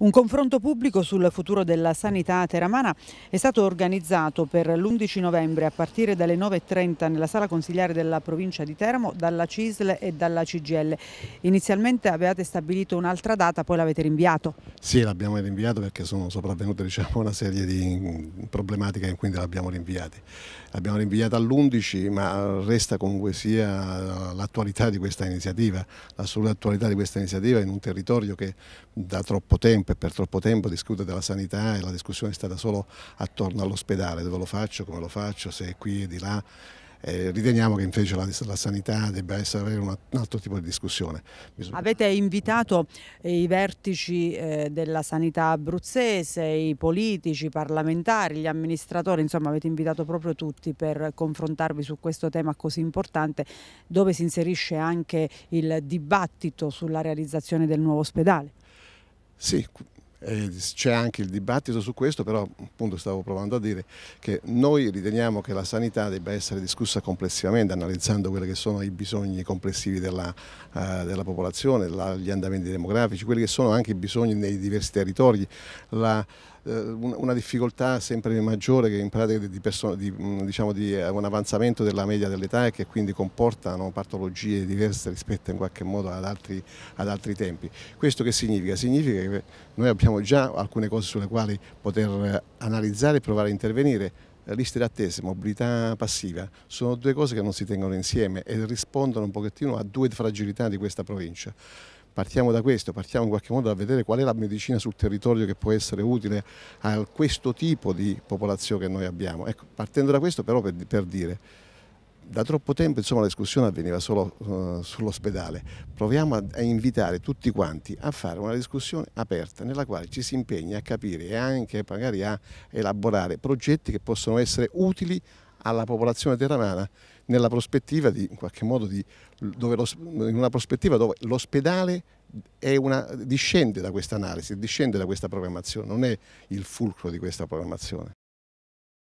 Un confronto pubblico sul futuro della sanità teramana è stato organizzato per l'11 novembre a partire dalle 9.30 nella sala consigliare della provincia di Teramo dalla CISL e dalla CGL. Inizialmente avevate stabilito un'altra data, poi l'avete rinviato. Sì, l'abbiamo rinviato perché sono sopravvenute diciamo, una serie di problematiche e quindi l'abbiamo rinviata. L'abbiamo rinviata all'11 ma resta comunque sia l'attualità di questa iniziativa, l'assoluta attualità di questa iniziativa in un territorio che da troppo tempo sempre per troppo tempo discute della sanità e la discussione è stata solo attorno all'ospedale, dove lo faccio, come lo faccio, se è qui e di là. Eh, riteniamo che invece la, la sanità debba essere un, altro tipo di discussione. Bisogna... Avete invitato eh, i vertici eh, della sanità abruzzese, i politici, i parlamentari, gli amministratori, insomma avete invitato proprio tutti per confrontarvi su questo tema così importante dove si inserisce anche il dibattito sulla realizzazione del nuovo ospedale. Sì, eh, c'è anche il dibattito su questo, però appunto stavo provando a dire che noi riteniamo che la sanità debba essere discussa complessivamente, analizzando quelli che sono i bisogni complessivi della, eh, della popolazione, la, gli andamenti demografici, quelli che sono anche i bisogni nei diversi territori, la, eh, una difficoltà sempre maggiore che in pratica di, di, mm, diciamo di eh, un avanzamento della media dell'età e che quindi comportano patologie diverse rispetto in qualche modo ad altri, ad altri, tempi. Questo che significa? Significa che noi abbiamo già alcune cose sulle quali poter eh, analizzare e provare a intervenire. Liste d'attesa, mobilità passiva, sono due cose che non si tengono insieme e rispondono un pochettino a due fragilità di questa provincia. Partiamo da questo, partiamo in qualche modo a vedere qual è la medicina sul territorio che può essere utile a questo tipo di popolazione che noi abbiamo. Ecco, partendo da questo però per, per dire da troppo tempo insomma, la discussione avveniva solo uh, sull'ospedale. Proviamo a, a, invitare tutti quanti a fare una discussione aperta nella quale ci si impegna a capire e anche magari a elaborare progetti che possono essere utili alla popolazione teramana nella prospettiva di, in qualche modo, di, dove lo, in una prospettiva dove l'ospedale una, discende da questa analisi, discende da questa programmazione, non è il fulcro di questa programmazione.